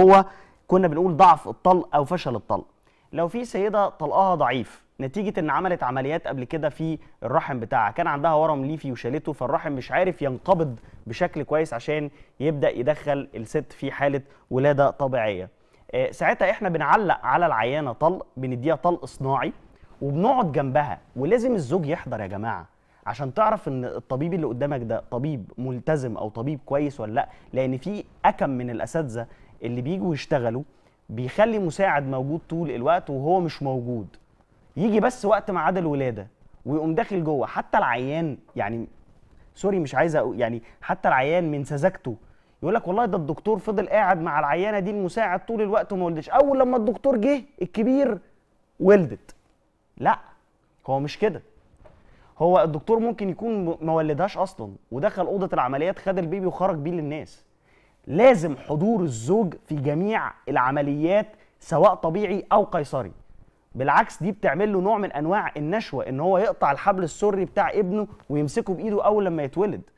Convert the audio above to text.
هو كنا بنقول ضعف الطلق او فشل الطلق لو في سيده طلقها ضعيف نتيجه ان عملت عمليات قبل كده في الرحم بتاعها كان عندها ورم ليفي وشالته فالرحم مش عارف ينقبض بشكل كويس عشان يبدا يدخل الست في حاله ولاده طبيعيه آه، ساعتها احنا بنعلق على العيانه طلق بنديها طلق صناعي وبنقعد جنبها ولازم الزوج يحضر يا جماعه عشان تعرف ان الطبيب اللي قدامك ده طبيب ملتزم او طبيب كويس ولا لا لان في اكم من الاساتذه اللي بيجوا يشتغلوا بيخلي مساعد موجود طول الوقت وهو مش موجود يجي بس وقت ما عاد الولاده ويقوم داخل جوه حتى العيان يعني سوري مش عايز يعني حتى العيان من سذاجته يقول لك والله ده الدكتور فضل قاعد مع العيانه دي المساعد طول الوقت وما ولدش اول لما الدكتور جه الكبير ولدت لا هو مش كده هو الدكتور ممكن يكون ما ولدهاش اصلا ودخل اوضه العمليات خد البيبي وخرج بيه للناس لازم حضور الزوج في جميع العمليات سواء طبيعي او قيصري بالعكس دي بتعمل له نوع من انواع النشوه ان هو يقطع الحبل السري بتاع ابنه ويمسكه بايده اول لما يتولد